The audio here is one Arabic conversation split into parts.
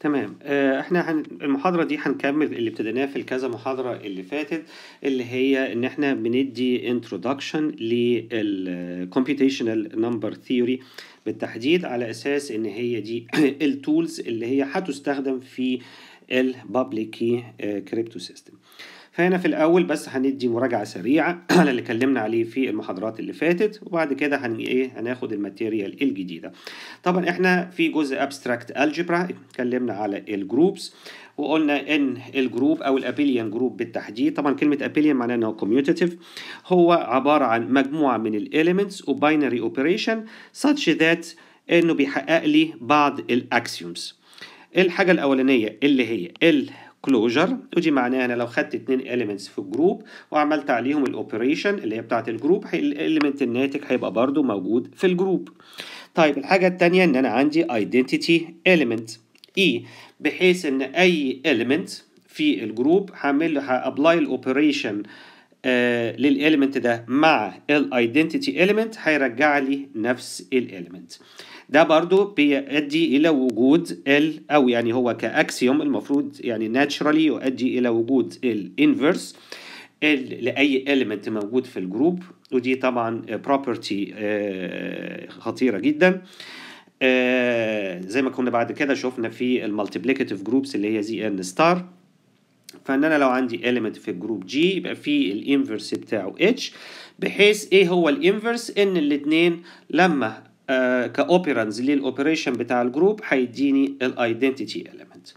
تمام آه، احنا المحاضرة دي هنكمل اللي ابتديناه في الكذا محاضرة اللي فاتت اللي هي ان احنا بندي introduction للكمبيوتيشنال number theory بالتحديد على اساس ان هي دي التولز اللي هي هتستخدم في البابليك كريبتو سيستم. فهنا في الأول بس هندي مراجعة سريعة على اللي اتكلمنا عليه في المحاضرات اللي فاتت وبعد كده هن إيه هناخد الماتيريال الجديدة طبعا إحنا في جزء أبستراكت ألجبرا اتكلمنا على الجروبس وقلنا ان الجروب او الابيليان جروب بالتحديد طبعا كلمه ابيليان معناها انه كوميوتاتيف هو عباره عن مجموعه من الإيليمنتس وباينري اوبريشن such that انه بيحقق لي بعض الاكسيومز الحاجه الاولانيه اللي هي الـ كلوجر ودي معناها انا لو خدت اتنين elements في الجروب وعملت عليهم الاوبريشن اللي هي بتاعه الجروب الاليمنت الناتج هيبقى برضو موجود في الجروب طيب الحاجه الثانيه ان انا عندي identity element اي e، بحيث ان اي element في الجروب هعمل له هابلاي الاوبريشن للاليمنت ده مع الايدنتيتي element هيرجع لي نفس الاليمنت ده برضو بيؤدي إلى وجود ال أو يعني هو كأكسيوم المفروض يعني ناتشرالي يؤدي إلى وجود الانفرس ال لأي element موجود في الجروب ودي طبعا بروبرتي آه، خطيرة جدا آه، زي ما كنا بعد كده شفنا في المالتيبليكاتيف جروبس اللي هي زي ان ستار فان انا لو عندي element في الجروب جي يبقى في الانفرس بتاعه اتش بحيث ايه هو الانفرس ان الاثنين لما آه، كاوبرانز للاوبريشن بتاع الجروب هيديني الايدنتيتي element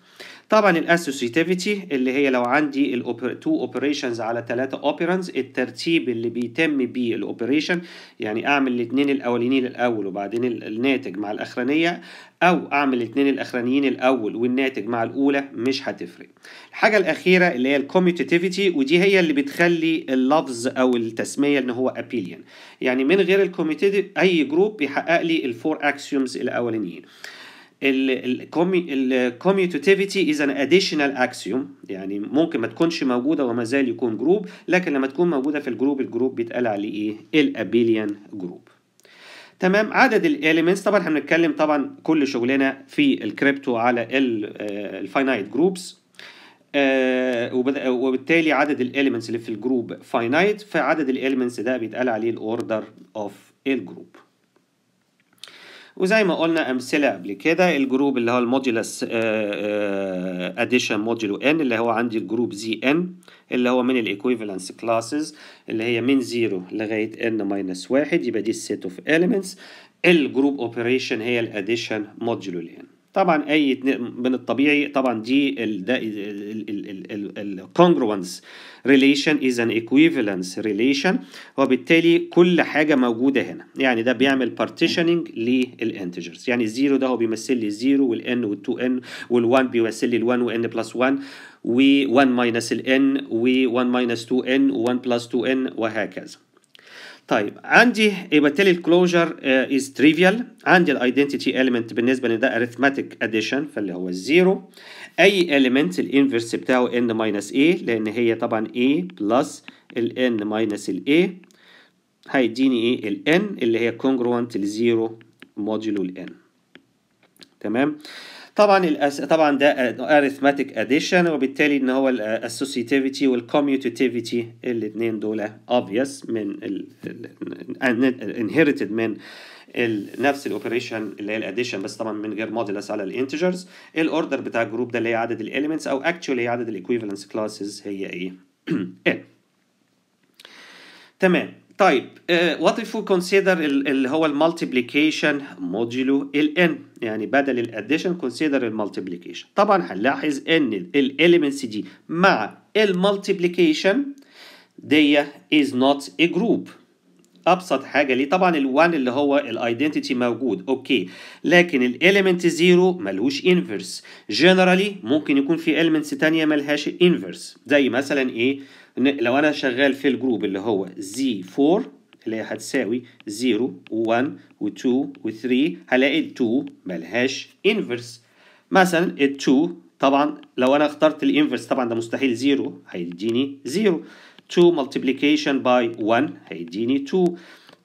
طبعا الاسوسيتيفيتي اللي هي لو عندي تو اوبريشنز على ثلاثه اوبرانز الترتيب اللي بيتم بيه الاوبريشن يعني اعمل الاثنين الاولانيين الاول وبعدين الناتج مع الاخرانيه او اعمل الاثنين الاخرانيين الاول والناتج مع الاولى مش هتفرق الحاجه الاخيره اللي هي الكوميوتيفيتي ودي هي اللي بتخلي اللفظ او التسميه ان هو ابيليان يعني من غير الكوميوتيف اي جروب بيحقق لي الفور اكسيومز الاولانيين الكوميوتيفيتي از ان اديشنال اكسيوم يعني ممكن ما تكونش موجوده وما زال يكون جروب لكن لما تكون موجوده في الجروب الجروب بيتقال عليه ايه الابيليان جروب تمام عدد الاليمنتس طبعا احنا بنتكلم طبعا كل شغلنا في الكريبتو على الفاينايت جروبس آه, آه، وبالتالي عدد الاليمنتس اللي في الجروب فاينايت فعدد الاليمنتس ده بيتقال عليه الاوردر اوف الجروب وزي ما قلنا امثله قبل كده الجروب اللي هو المودولس اديشن موديولو ان اللي هو عندي الجروب زي ان اللي هو من الايكويفالنس كلاسز اللي هي من 0 لغايه ان ماينس 1 يبقى دي السيت اوف اليمنتس الجروب اوبريشن هي الاديشن موديولو ان طبعا اي من الطبيعي طبعا دي الكونجروانس ال relation is an equivalence relation وبالتالي كل حاجة موجودة هنا يعني ده بيعمل partitioning integers يعني الزيرو ده هو بيمثل لي الزيرو 2 n وال1 بيمثل لي ال1 وان plus 1 و1 ال n و1 minus 2 n و1 plus 2 n وهكذا طيب عندي يبقى تالي الكلوجر از تريفيال عندي الايدنتيتي element بالنسبه لده اريثماتيك اديشن فاللي هو الزيرو اي element الانفرس بتاعه n ماينس a لان هي طبعا a بلس ال n ماينس ال a هيديني ايه ال n اللي هي congruent لزيرو موديلو ال n تمام طبعا الأس... طبعا ده اريثماتيك اديشن وبالتالي ان هو الاسوسيتيفيتي والكوميوتيفيتي الاثنين دول obvious من ال... inherited من نفس الاوبريشن اللي هي الاديشن بس طبعا من غير موديلس على الانتجرز الاوردر بتاع الجروب ده اللي هي عدد الاليمنتس او اكشولي عدد الايكويفالنس كلاسز هي ايه؟ ال إيه؟ تمام طيب وات اف وي كونسيدر اللي هو المالتيبليكيشن موديلو ال ان يعني بدل الاديشن كونسيدر المالتيبليكيشن طبعا هنلاحظ ان الاليمنتس دي مع المالتيبليكيشن دي از نوت ا جروب ابسط حاجه ليه طبعا ال1 اللي هو الايدنتيتي موجود اوكي لكن الاليمنت 0 ملوش انفرس جنرالي ممكن يكون في اليمنتس ثانيه ملهاش انفرس زي مثلا ايه لو انا شغال في الجروب اللي هو Z4 اللي هي هتساوي 0 و1 و2 و3 هلاقي ال 2 ملهاش انفرس مثلا ال 2 طبعا لو انا اخترت الانفرس طبعا ده مستحيل 0 هيديني 0 2 multiplication by 1 هيديني 2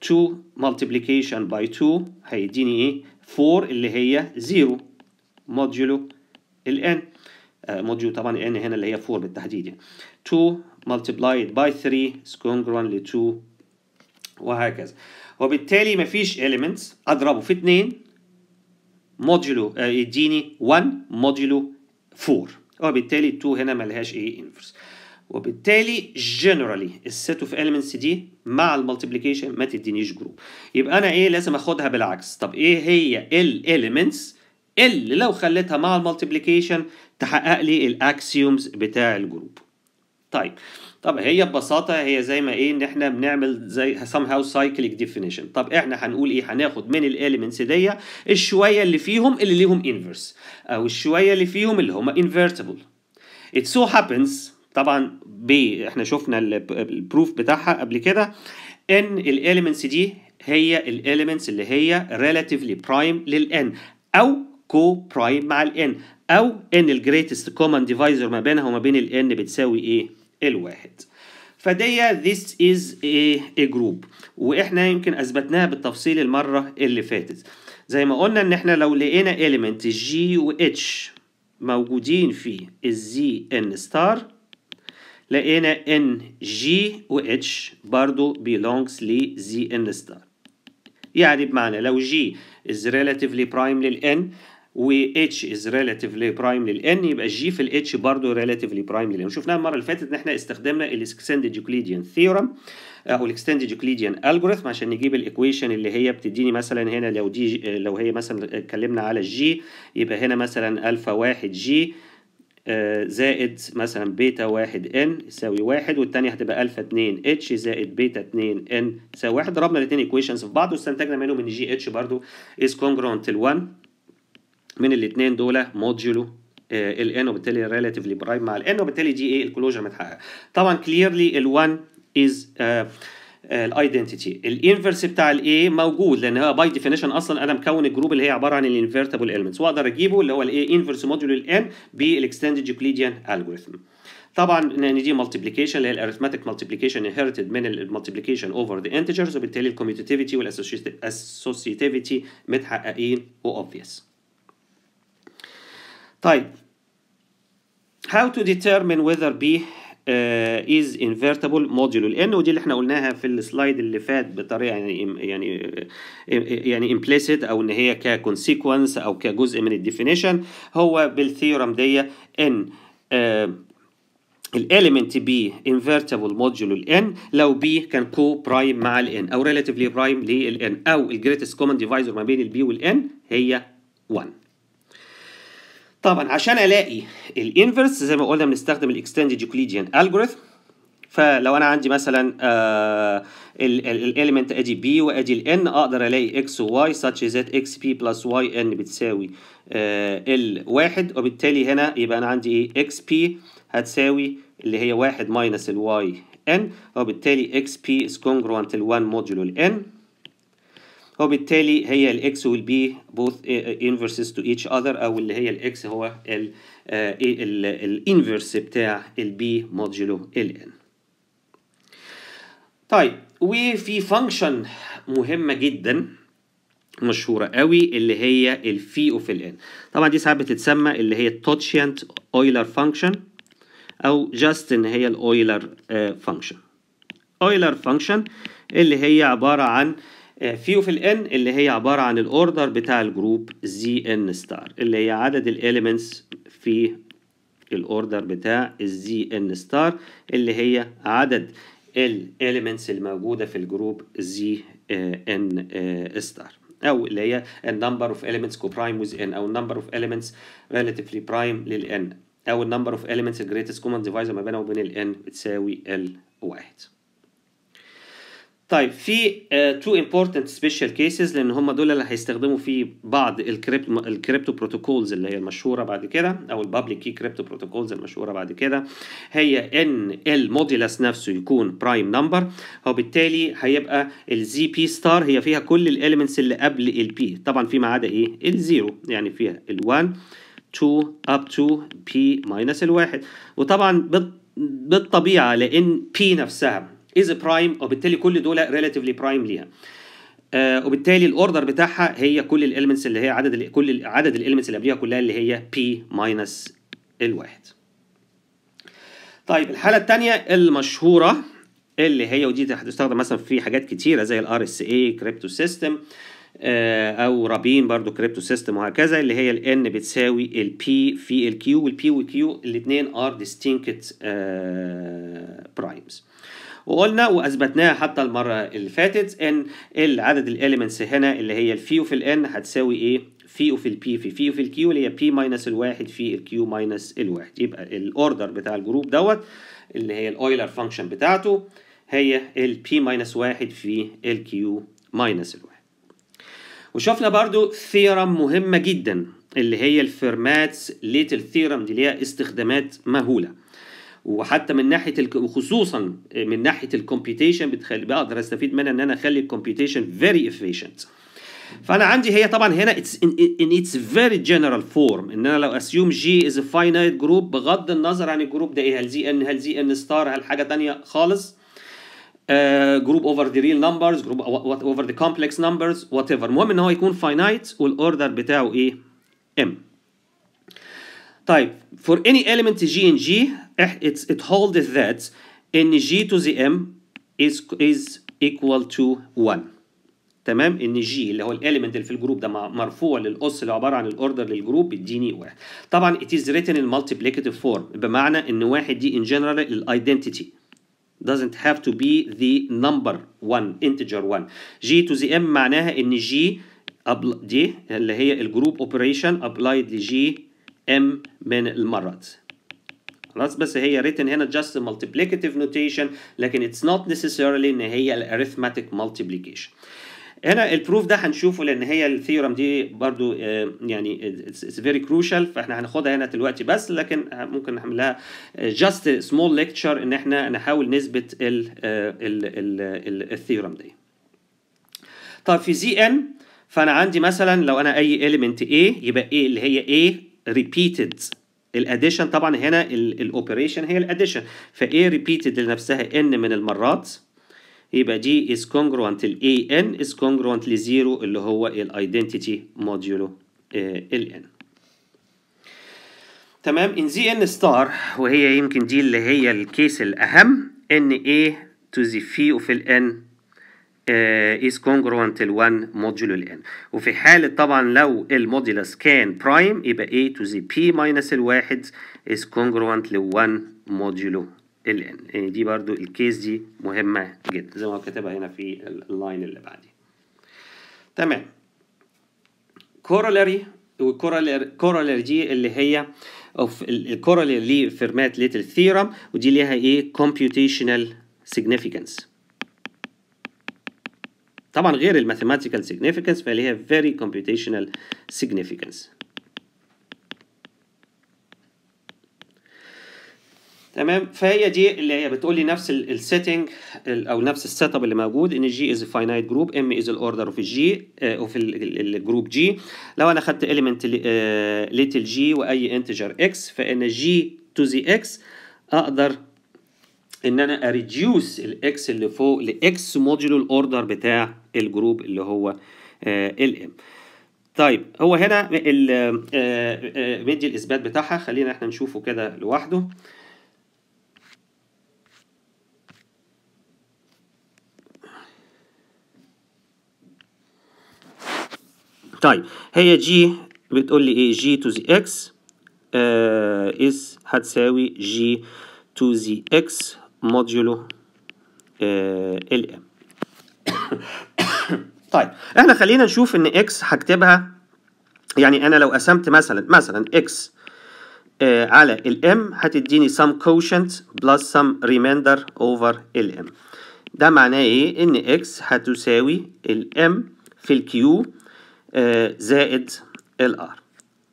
2 multiplication by 2 هيديني ايه 4 اللي هي 0 موديولو ال n آه، موديو طبعا ان هنا اللي هي 4 بالتحديد يعني 2 multiplied by 3 is congruent ل 2 وهكذا وبالتالي مفيش elements اضربه في 2 موديلو آه، يديني 1 موديلو 4 وبالتالي 2 هنا لهاش ايه انفرس وبالتالي جنرالي السيت اوف elements دي مع المالتيبليكيشن ما تدينيش جروب يبقى انا ايه لازم اخدها بالعكس طب ايه هي الاليمنتس اللي لو خليتها مع المالتيبليكيشن تحقق لي الاكسيومز بتاع الجروب طيب طب هي ببساطة هي زي ما ايه ان احنا بنعمل زي somehow cyclic definition طب احنا هنقول ايه هناخد من الاليمنتس دي الشوية اللي فيهم اللي ليهم inverse او الشوية اللي فيهم اللي هما invertible it so happens طبعا بي احنا شفنا البروف بتاعها قبل كده ان الاليمنتس دي هي الاليمنتس اللي هي relatively prime للn او كو برايم مع الان او ان الجريتست كومن ديفايزر ما بينها وما بين الان بتساوي ايه الواحد فدي this is a, a group واحنا يمكن اثبتناها بالتفصيل المره اللي فاتت زي ما قلنا ان احنا لو لقينا element G و H موجودين في Z N star لقينا ان G و H برضو belongs ل Z N star. يعني بمعنى لو G is relatively prime N و H is relatively prime لل N يبقى G في H برضه prime لل N شفناها المره اللي فاتت ان احنا استخدمنا extended Euclidean theorem آه، او extended Euclidean algorithm عشان نجيب الايكويشن اللي هي بتديني مثلا هنا لو دي لو هي مثلا اتكلمنا على G يبقى هنا مثلا الفا 1 G آه، زائد مثلا بيتا 1 N يساوي 1 والثانيه هتبقى الفا 2 H زائد بيتا 2 N يساوي 1 ضربنا الاتنين ايكويشنز في بعض واستنتجنا منهم ان G H برضو is congruent to 1 من الاثنين دول موديولو آه، ال ان وبالتالي ريلاتيفلي برايم مع ال ان وبالتالي دي ايه الكلوجر متحقق طبعا كليرلي ال1 از الايدنتيتي الانفرس بتاع الاي موجود لان هو باي ديفينيشن اصلا انا مكون الجروب اللي هي عباره عن الانفيرتبل elements واقدر اجيبه اللي هو الاي انفرس موديول ان بالاكستندد يوكليديان الجوريثم طبعا لان دي مالتيبليكيشن اللي هي الاريثماتيك مالتيبليكيشن انهيرتد من المالتيبليكيشن اوفر ذا انتجرز وبالتالي الكوميوتيفيتي والاسوسيتيفيتي متحققين واوبفيس طيب how to determine whether B uh, is invertible modulo n ودي اللي احنا قلناها في السلايد اللي فات بطريقه يعني يعني uh, يعني implicit او ان هي كconsequence او كجزء من الديفينيشن هو بالثيورم دي ان uh, الاليمنت بي invertible موديولو n لو بي كان كو برايم مع ال n او prime برايم n او الجريتست كومن ديفايزر ما بين ال b وال n هي 1 طبعا عشان الاقي الانفرس زي ما قلنا بنستخدم الاكستندد يوكليديان الجوريثم فلو انا عندي مثلا آه، الاليمنت ادي بي وادي الان اقدر الاقي اكس وواي such ذات اكس بي بلس واي ان بتساوي آه، الواحد وبالتالي هنا يبقى انا عندي ايه اكس بي هتساوي اللي هي واحد ماينس الواي ان وبالتالي اكس بي از كونجروانت ل1 موديولو الان وبالتالي هي الاكس والبي بوث inverses تو ايتش اذر او اللي هي الاكس هو الانفرس آه، بتاع البي مودجلو ال ان طيب وفي فانكشن مهمه جدا مشهوره قوي اللي هي الفي اوف ال ان طبعا دي ساعات بتتسمى اللي هي التوتشيانت اويلر فانكشن او جاست ان هي الاويلر فانكشن اويلر فانكشن اللي هي عباره عن آه في وفي ال اللي هي عبارة عن الأوردر بتاع الجروب زي ان ستار اللي هي عدد الإليمنتس في الأوردر بتاع الزي ان ستار اللي هي عدد الإليمنتس الموجودة في الجروب زي ان ستار أو اللي هي النمبر اوف إليمنتس كو برايم with ان أو النمبر اوف إليمنتس relatively برايم للان أو النمبر اوف إليمنتس جريتست كومن ديفايزر ما بينه وبين الان بتساوي ال واحد طيب في تو امبورتنت سبيشال كيسز لان هم دول اللي هيستخدموا في بعض الكريبتو الكريبتو بروتوكولز اللي هي المشهوره بعد كده او البابليك كي كريبتو بروتوكولز المشهوره بعد كده هي ان الموديلاس نفسه يكون برايم نمبر وبالتالي هيبقى الزي بي ستار هي فيها كل الاليمنتس اللي قبل البي طبعا في ما عدا ايه الزيرو يعني فيها ال1 2 اب تو بي ماينس الواحد وطبعا بالطبيعه لان بي نفسها از برايم وبالتالي كل دول ريلاتيفلي برايم ليها آه، وبالتالي الاوردر بتاعها هي كل الاليمنتس اللي هي عدد كل عدد الاليمنتس اللي قبليها كلها اللي هي بي ماينس الواحد طيب الحاله الثانيه المشهوره اللي هي ودي هتستخدم مثلا في حاجات كتيره زي الار اس اي كريبتو سيستم او رابين برضو كريبتو سيستم وهكذا اللي هي الان بتساوي البي في الكيو والبي والكيو الاثنين ار ديستينكت برايمز وقلنا واثبتناها حتى المره اللي فاتت ان العدد الاليمنتس هنا اللي هي الفي ال الان هتساوي ايه في ال البي في في ال الكيو اللي هي بي ماينس الواحد في الكيو ماينس الواحد يبقى الاوردر بتاع الجروب دوت اللي هي الاويلر فانكشن بتاعته هي البي ماينس واحد في الكيو ماينس الواحد وشفنا برضو ثيرم مهمه جدا اللي هي الفيرماتس ليتل ثيرم دي ليها استخدامات مهوله وحتى من ناحيه وخصوصا آه، من ناحيه الكمبيوتيشن بتخلي بقدر استفيد منها ان انا اخلي الكمبيوتيشن فيري افيشنت فانا عندي هي طبعا هنا اتس ان اتس فيري جنرال فورم ان انا لو اسيوم جي از فاينايت جروب بغض النظر عن الجروب ده ايه هل زي ان هل زي ان ستار هل حاجه ثانيه خالص جروب اوفر ذا ريل نمبرز جروب اوفر ذا كومبلكس نمبرز وات ايفر المهم ان هو يكون فاينايت والاوردر بتاعه ايه ام طيب for any element g in g eh, it, it holds that ان g to the m is, is equal to 1 تمام ان g اللي هو الاليمنت اللي في الجروب ده مرفوع للاس اللي عباره عن الاوردر للجروب بيديني واحد طبعا it is written in multiplicative form بمعنى ان واحد دي in general الايدنتيتي doesn't have to be the number 1 integer 1 g to the m معناها ان g دي اللي هي الجروب اوبريشن applied لجي ام من المرات خلاص بس هي written هنا just multiplicative notation لكن it's not necessarily ان هي الاريثماتيك multiplication هنا البروف ده هنشوفه لان هي الثيورم دي برضو آه، يعني اتس فيري كروشال فاحنا هناخدها هنا دلوقتي بس لكن ممكن نعملها آه، just جاست سمول ليكتشر ان احنا نحاول نثبت الثيورم آه، دي طب في زي ان فانا عندي مثلا لو انا اي element A يبقى A اللي هي A repeated الاديشن طبعا هنا الاوبريشن هي الاديشن فايه ريبيتد لنفسها ان من المرات يبقى دي is congruent ال ان is congruent ل 0 اللي هو الايدنتيتي آه، موديولو ال n تمام ان زي ان ستار وهي يمكن دي اللي هي الكيس الاهم ان a to the في وفي ال n آه، is congruent ل 1 modulo ال n وفي حالة طبعا لو المودلس كان برايم يبقى a to the p minus الواحد is congruent ل 1 modulo ال n يعني دي برضو الكيس دي مهمة جدا زي ما كتبها هنا في اللاين اللي بعدي تمام corollary والكورولاري دي اللي هي اوف لي فيرمات ليتل ثيرم ودي ليها ايه computational significance طبعا غير الماثيماتيكال فاللي هي فيري كومبيوتيشنال significance تمام فهي دي اللي هي بتقول لي نفس السيتنج او نفس السيت اب اللي موجود ان جي از فاينايت جروب ام از الاوردر اوف جي اوف الجروب جي لو انا اخذت اليمنت ليتل جي واي انتجر اكس فان جي تو زي اكس اقدر ان انا اريديوس الاكس اللي فوق لاكس موديولو الاوردر بتاع الجروب اللي هو آه، ال ام طيب هو هنا آه، آه، مدي الاثبات بتاعها خلينا احنا نشوفه كده لوحده طيب هي جي بتقول لي ايه جي تو زي اكس از هتساوي جي تو زي اكس موديولو آه، ال ام طيب احنا خلينا نشوف ان اكس هكتبها يعني انا لو قسمت مثلا مثلا اكس آه على الام هتديني some quotient plus some remainder over الام ده معناه ايه ان اكس هتساوي الام في الكيو آه زائد الار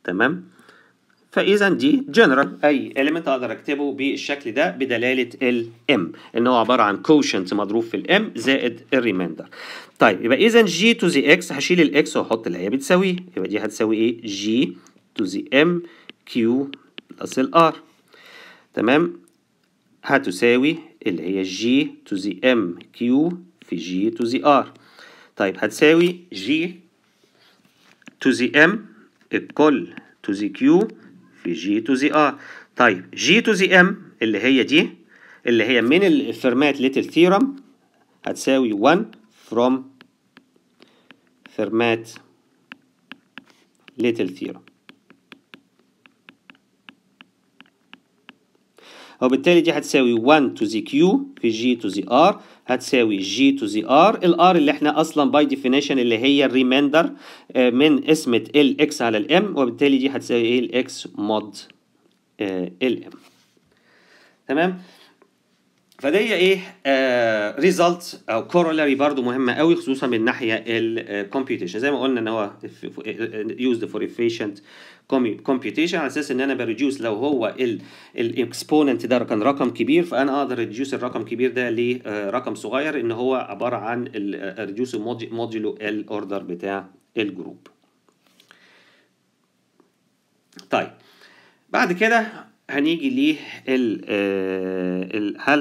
تمام فاذا دي جنرال اي اليمنت اقدر اكتبه بالشكل ده بدلاله الام ان هو عباره عن كوشنت مضروب في الام زائد الريمايندر طيب يبقى اذا جي تو ذا اكس هشيل الاكس واحط اللي هي بتساويه يبقى دي هتساوي ايه جي تو ذا ام كيو بلس الار تمام هتساوي اللي هي جي تو ذا ام كيو في جي تو ذا ار طيب هتساوي جي تو ذا ام الكل تو ذا كيو في جي تو زي ار طيب جي تو زي ام اللي هي دي اللي هي من الفيرمات ليتل ثيرم هتساوي 1 فروم فيرمات ليتل ثيرم وبالتالي دي هتساوي 1 to the q في g to the r هتساوي g to the r r اللي احنا اصلا باي definition اللي هي الريماندر آه، من قسمه x على ال m وبالتالي دي هتساوي ايه mod آه، ال m تمام فدي ايه ريزلت آه او كورولاري برضو مهمه قوي خصوصا من ناحيه الكمبيوتيشن آه، زي ما قلنا ان هو يوزد فور efficient كومبيوتيشن على اساس ان انا بريديوس لو هو الاكسبوننت ده كان رقم كبير فانا اقدر ريديوس الرقم الكبير ده لرقم آه، صغير ان هو عباره عن ريديوس موديلو الاوردر بتاع الجروب طيب بعد كده هنيجي للحالة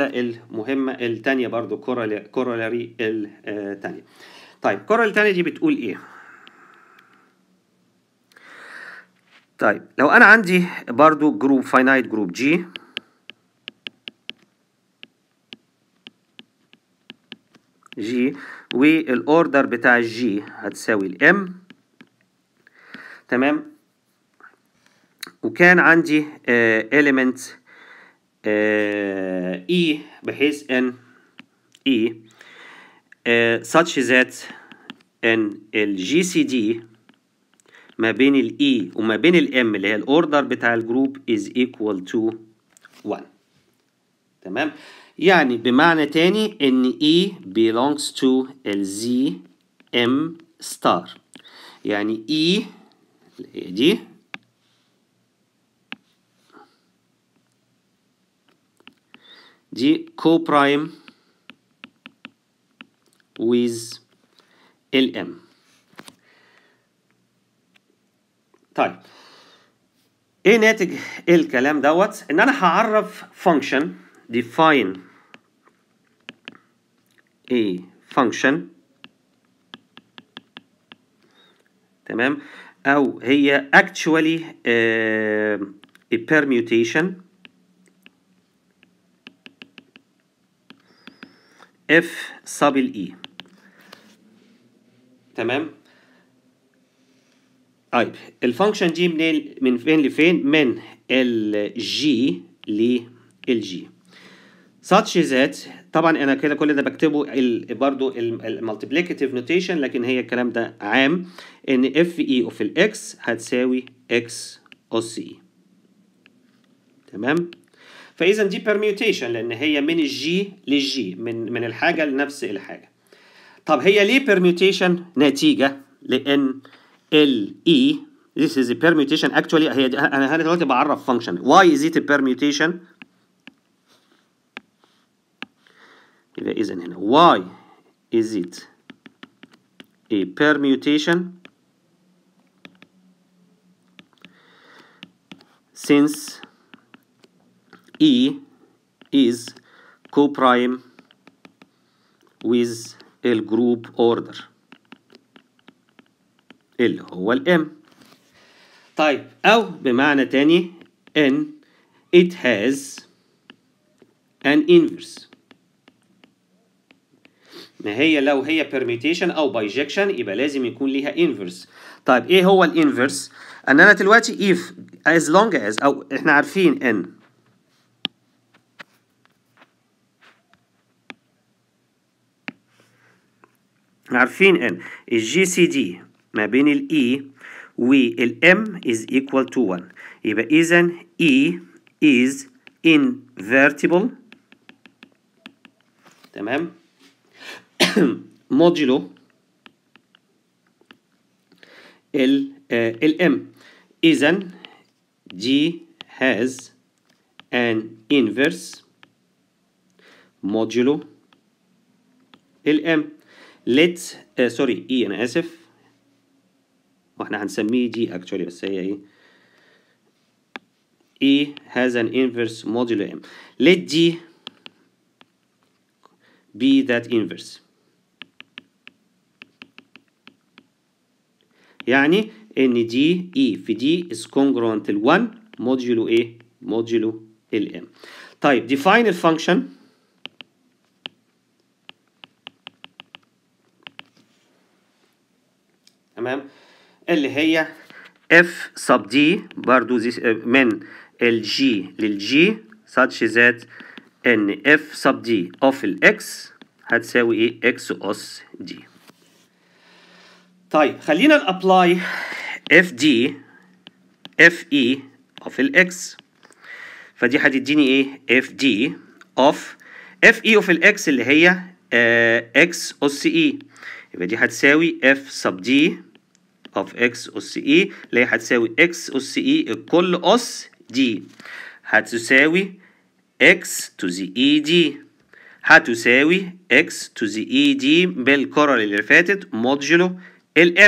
آه، المهمة التانية برضو كورولاري التانية آه، طيب الثانيه دي بتقول ايه طيب لو انا عندي برضو جروب فاينايت جروب جي جي والاوردر بتاع الجي هتساوي الام تمام وكان عندي آه، element آه، e بحيث ان e آه، such that ان الجي سي دي ما بين E وما بين M اللي هي الاوردر بتاع الجروب is equal to 1 تمام يعني بمعنى تاني ان E belongs to ال M star يعني E اللي هي دي دي co prime with ال M طيب ايه ناتج الكلام دوت ان انا هعرف function define a function تمام او هي actually uh, a permutation f sub e تمام طيب الفانكشن دي منين من فين لفين من الجي للجي such ذات طبعا انا كده كل ده بكتبه ال برضو المالتيبليكاتيف نوتيشن لكن هي الكلام ده عام ان اف اي اوف الاكس هتساوي اكس او سي تمام فاذا دي permutation لان هي من الجي للجي من من الحاجه لنفس الحاجه طب هي ليه permutation نتيجه لان ال this is a permutation actually هي دي انا هنا دلوقتي بعرف function why is it a permutation يبقى اذا هنا why is it a permutation since E is coprime with L group order اللي هو الام طيب أو بمعنى تاني ان it has an inverse ما هي لو هي permutation أو bijection يبقى لازم يكون ليها inverse طيب إيه هو الانفرس؟ أن أنا دلوقتي if as long as أو إحنا عارفين ان عارفين ان الجي سي دي ما بين E الاي M is equal to 1 يبقى اذا e is invertible تمام modulo ال M اذا G has an inverse modulo M let's uh, sorry E انا اسف واحنا هنسميه دي اكشولي بس هي ايه A has an inverse modulo M let D be that inverse يعني ان دي اي في دي is congruent ل 1 modulo A modulo LM طيب define الفانكشن function اللي هي f sub d برضو من ال g لل g such that ان f sub d of ال x هتساوي ايه x اس d طيب خلينا نابلاي d f e of ال x فدي هتديني ايه f d of f e of ال x اللي هي آه، x اس e يبقى دي هتساوي f sub d of x اس e اللي هي هتساوي x اس e الكل اس d هتساوي x to the e d هتساوي x to the e d بالكرر اللي فاتت مودجلو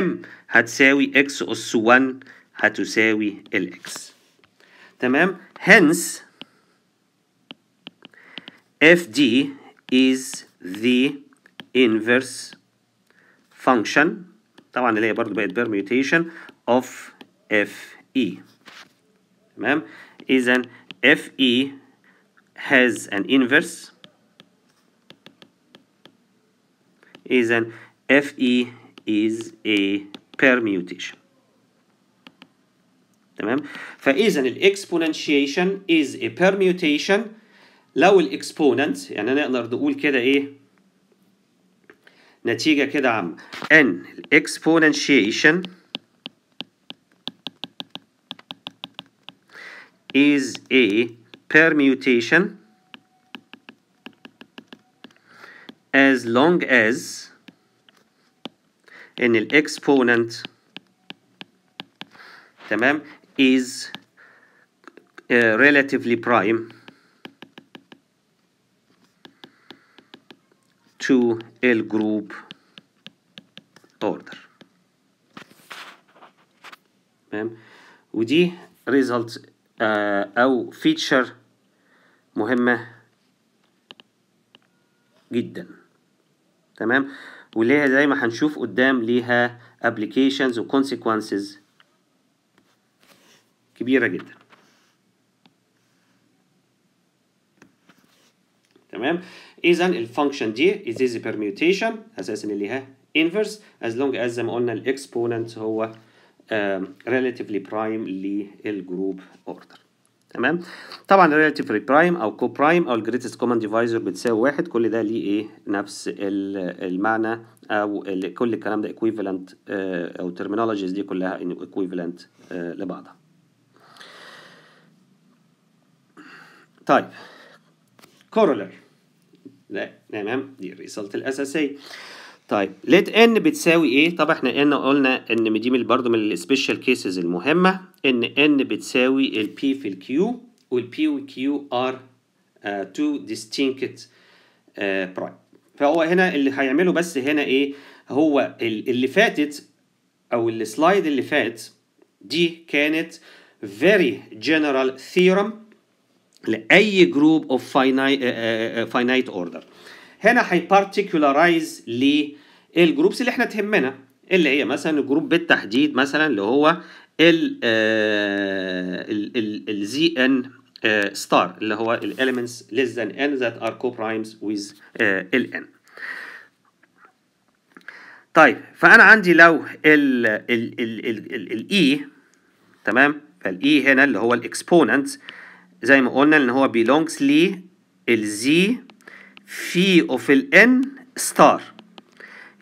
m هتساوي x اس 1 هتساوي x تمام hence fd is the inverse function طبعا اللي هي برضو بقت permutation of FE تمام اذا FE has an inverse اذا FE is a permutation تمام فاذا الاكسبوننشيشن is a permutation لو الاكسبوننت يعني نقدر نقول كده ايه نتيجة كده عم n exponentiation is a permutation as long as ان exponent, تمام is uh, relatively prime to group order تمام ودي ريزلت او فيتشر مهمه جدا تمام وليها زي ما هنشوف قدام ليها applications و consequences كبيره جدا تمام اذا الفانكشن دي از ايزي بيرميوتيشن اساسا اللي ها انفرس از لونج از زي ما قلنا الاكسبوننت هو ريليتيفلي برايم للجروب اوردر تمام طبعا ريليتيفلي برايم او كو برايم او الجريتست كومن ديفايزر بتساوي واحد كل ده ليه ايه نفس المعنى او كل الكلام ده ايكويفالنت آه، او terminologies دي كلها ايكويفالنت آه، لبعضها طيب كورولر لا تمام دي الريزلت الاساسيه طيب ليت ان بتساوي ايه طب احنا ان قلنا ان دي برضه من السبيشال كيسز المهمه ان ان بتساوي البي في الكيو والبي والكيو ار تو ديستينكت برايم فهو هنا اللي هيعمله بس هنا ايه هو اللي فاتت او السلايد اللي فات دي كانت very general theorem لاي جروب اوف فاينايت اوردر هنا هيبارتيكولارايز للجروبس اللي احنا تهمنا اللي هي مثلا الجروب بالتحديد مثلا اللي هو ال زي ان ستار اللي هو الاليمنتس less than n that are co-primes with آه، ال n طيب فانا عندي لو ال ال ال ال الاي e، تمام فالاي e هنا اللي هو الاكسبوننت زي ما قلنا ان هو belongs لي الزي في اوف n ستار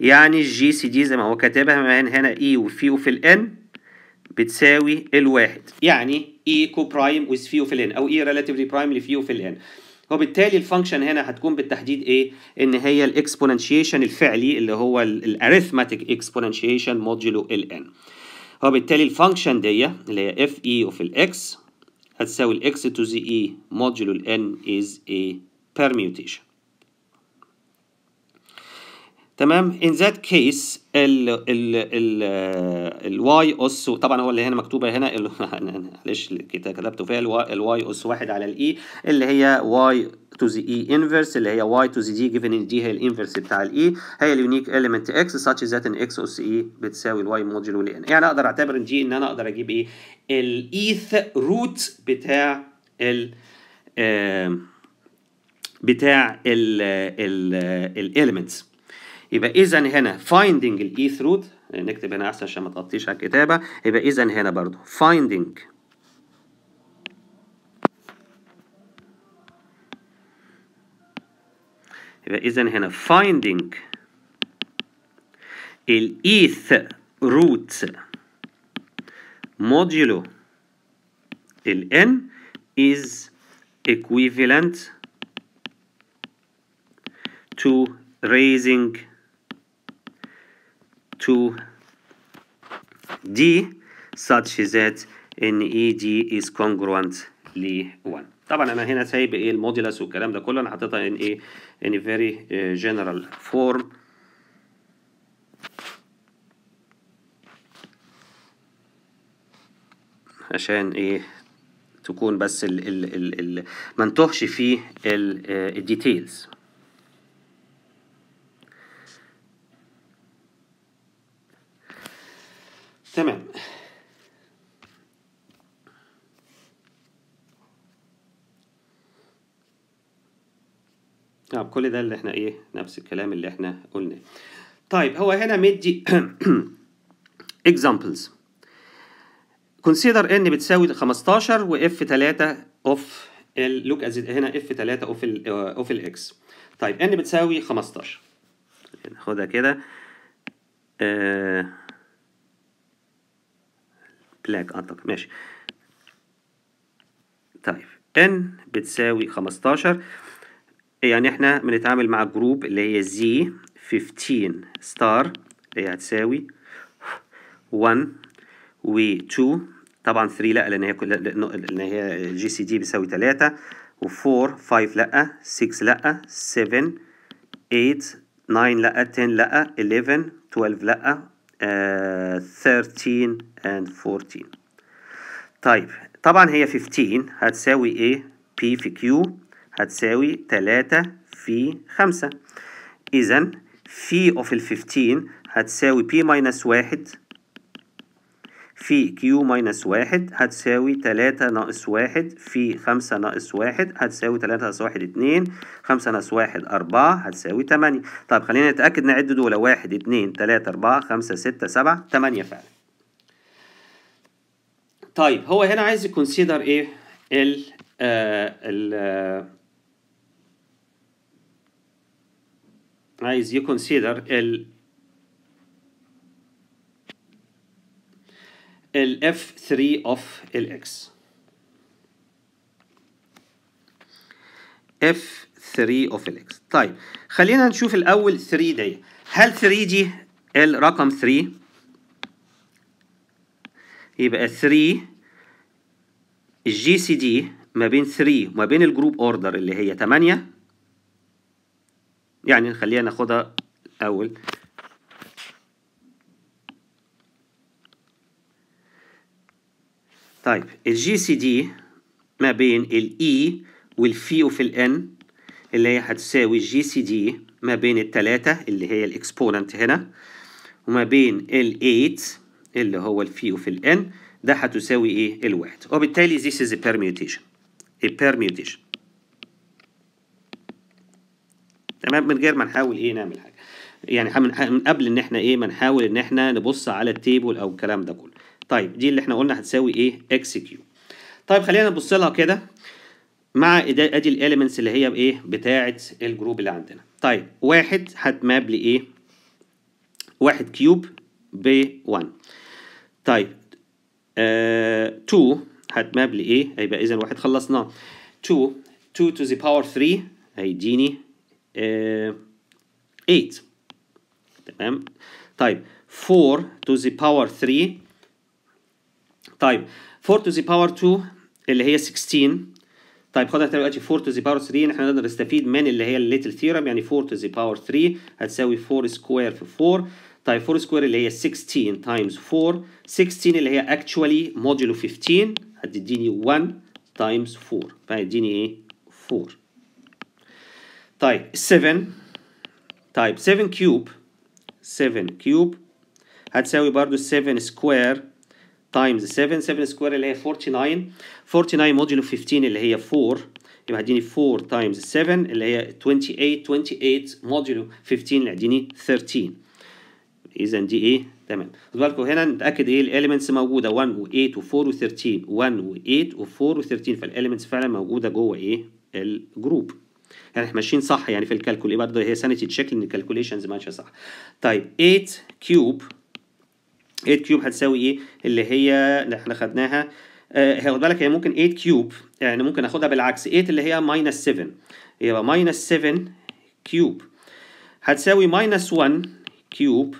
يعني الجي سي دي زي ما هو كاتبها من هنا اي وفي اوف n بتساوي الواحد يعني اي كو برايم وذ في اوف n او اي ريلاتيفلي برايم لفي اوف n وبالتالي الفانكشن هنا هتكون بالتحديد ايه ان هي الاكسبوننشيشن الفعلي اللي هو الاريثماتيك اكسبوننشيشن مودولو ال n. وبالتالي الفانكشن دي اللي هي f اي e اوف x هتساوي ال x to the e modulo n is a permutation تمام in that case ال ال ال y اس طبعا هو اللي هنا مكتوبه هنا معلش كتبته فيها y اس واحد على ال e اللي هي y to the E inverse اللي هي Y to the D given ان دي هي الانفرس بتاع E هي اليونيك اليمنت X such that ان X اس E بتساوي الواي موديلو N يعني اقدر اعتبر ان g ان انا اقدر اجيب ايه الايث روت بتاع ال ال ال elements يبقى اذا هنا فايندنج الايث روت نكتب هنا احسن عشان ما تغطيش على الكتابه يبقى اذا هنا برضو finding يبقى إذا هنا finding الإيث modulo ال n is equivalent to raising to d such that ان اي دي is congruent ل 1 طبعا انا هنا سايب ايه الموديلس والكلام ده كله انا حاططها ان ايه e in a very uh, general form عشان ايه تكون بس ال ال ال ال ما نتوهش ال آه، الديتيلز تمام نعم كل ده اللي احنا ايه نفس الكلام اللي احنا قلناه طيب هو هنا مدي examples consider ان بتساوي 15 f 3 of ال look as هنا f 3 of ال آه، ال x طيب ان بتساوي 15 ناخدها كده آه بلاك اعتقد ماشي طيب ان بتساوي 15 يعني احنا بنتعامل مع جروب اللي هي زي 15 ستار اللي هي هتساوي 1 و 2 طبعا 3 لا لان هي لان هي جي سي دي بيساوي 3 و4 5 لا 6 لا 7 8 9 لا 10 لا 11 12 لا uh, آه، 13 and 14 طيب طبعا هي 15 هتساوي ايه بي في كيو هتساوي 3 في 5 إذا في اوف ال 15 هتساوي p minus 1 في q minus 1 هتساوي 3 ناقص 1 في 5 ناقص 1 هتساوي 3 ناقص 1 2 5 ناقص 1 4 هتساوي 8 طب خلينا نتأكد نعد دول 1 2 3 4 5 6 7 8 فعلا طيب هو هنا عايز يكونسيدر ايه ال آه ال آه، عايز يكونسيدر ال ال f3 of ال x f3 of ال x طيب خلينا نشوف الاول 3 دي هل 3 دي الرقم 3 يبقى 3 الجي سي دي ما بين 3 وما بين الجروب اوردر اللي هي 8 يعني خلينا ناخدها الأول طيب الجي سي دي ما بين الاي e والفي وفي الان اللي هي هتساوي الجي سي دي ما بين التلاتة اللي هي الاكسبوننت هنا وما بين ال8 اللي هو الفي وفي الان ده هتساوي ايه الواحد وبالتالي this is a permutation a permutation تمام من غير ما نحاول ايه نعمل حاجه يعني من قبل ان احنا ايه ما نحاول ان احنا نبص على التيبل او الكلام ده كله طيب دي اللي احنا قلنا هتساوي ايه اكس كيو طيب خلينا نبص لها كده مع ادي الاليمنتس اللي هي بايه بتاعه الجروب اللي عندنا طيب واحد هتماب لايه واحد كيوب ب 1 طيب 2 آه هتماب لايه هيبقى اذا واحد خلصناه 2 2 تو ذا باور 3 هيديني 8 آه، تمام طيب 4 to the power 3 طيب 4 to the power 2 اللي هي 16 طيب خدها دلوقتي 4 to the power 3 احنا نقدر نستفيد من اللي هي الليتل ثيرم يعني 4 to the power 3 هتساوي 4 سكوير في 4 طيب 4 سكوير اللي هي 16 تايمز 4 16 اللي هي actually modulo 15 هتديني 1 تايمز 4 فهيديني ايه 4 طيب 7 طيب 7 كيوب 7 كيوب هتساوي برضو 7 سكوير تايمز 7 7 سكوير اللي هي 49 49 موديلو 15 اللي هي 4 يبقى هديني 4 تايمز 7 اللي هي 28 28 موديلو 15 اللي هديني 13 اذا دي ايه تمام خد بالكم هنا نتاكد ايه الاليمنتس موجوده 1 و8 و4 و13 1 و8 و4 و13 فالاليمنتس فعلا موجوده جوه ايه الجروب يعني احنا ماشيين صح يعني في الكالكول برضه هي سانيتي تشيك ان الكالكوليشنز ماشيه صح طيب 8 كيوب 8 كيوب هتساوي ايه اللي هي اللي احنا خدناها آه خد بالك هي ممكن 8 كيوب يعني ممكن اخدها بالعكس 8 اللي هي ماينس 7 يبقى ماينس 7 كيوب هتساوي ماينس 1 كيوب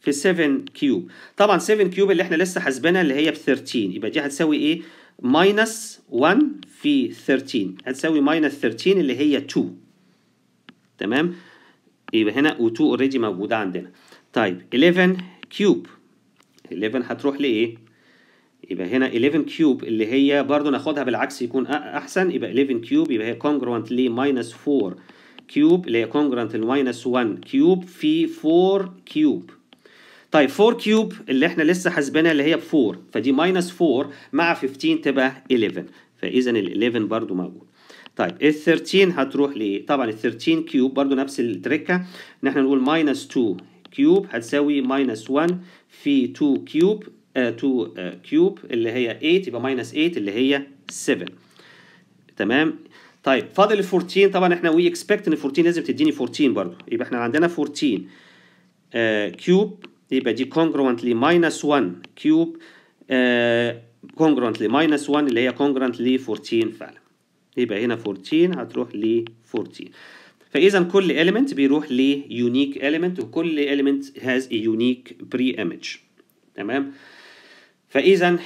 في 7 كيوب طبعا 7 كيوب اللي احنا لسه حاسبينها اللي هي ب 13 يبقى دي هتساوي ايه ماينس 1 في 13 هتساوي ماينس 13 اللي هي 2 تمام يبقى هنا و2 اوريدي موجوده عندنا طيب 11 كيوب 11 هتروح لايه يبقى هنا 11 كيوب اللي هي برضو ناخدها بالعكس يكون احسن يبقى 11 كيوب يبقى هي congruent ل minus 4 كيوب اللي هي congruent ل minus 1 كيوب في 4 كيوب طيب 4 كيوب اللي احنا لسه حاسبينها اللي هي ب 4 فدي ماينس 4 مع 15 تبقى 11 فاذا ال 11 برضو موجود طيب ال 13 هتروح لايه؟ طبعا ال 13 كيوب برضو نفس التركه ان احنا نقول ماينس 2 كيوب هتساوي ماينس 1 في 2 كيوب 2 آه كيوب آه، اللي هي 8 يبقى ماينس 8 اللي هي 7 تمام طيب فاضل ال 14 طبعا احنا وي اكسبكت ان 14 لازم تديني 14 برضو يبقى احنا عندنا 14 آه كيوب يبقى دي congruently minus 1 كيوب congruently minus 1 اللي هي congruent 14 فعلا يبقى هنا 14 هتروح ل 14 فاذا كل element بيروح ل unique element وكل element has a unique pre image تمام فاذا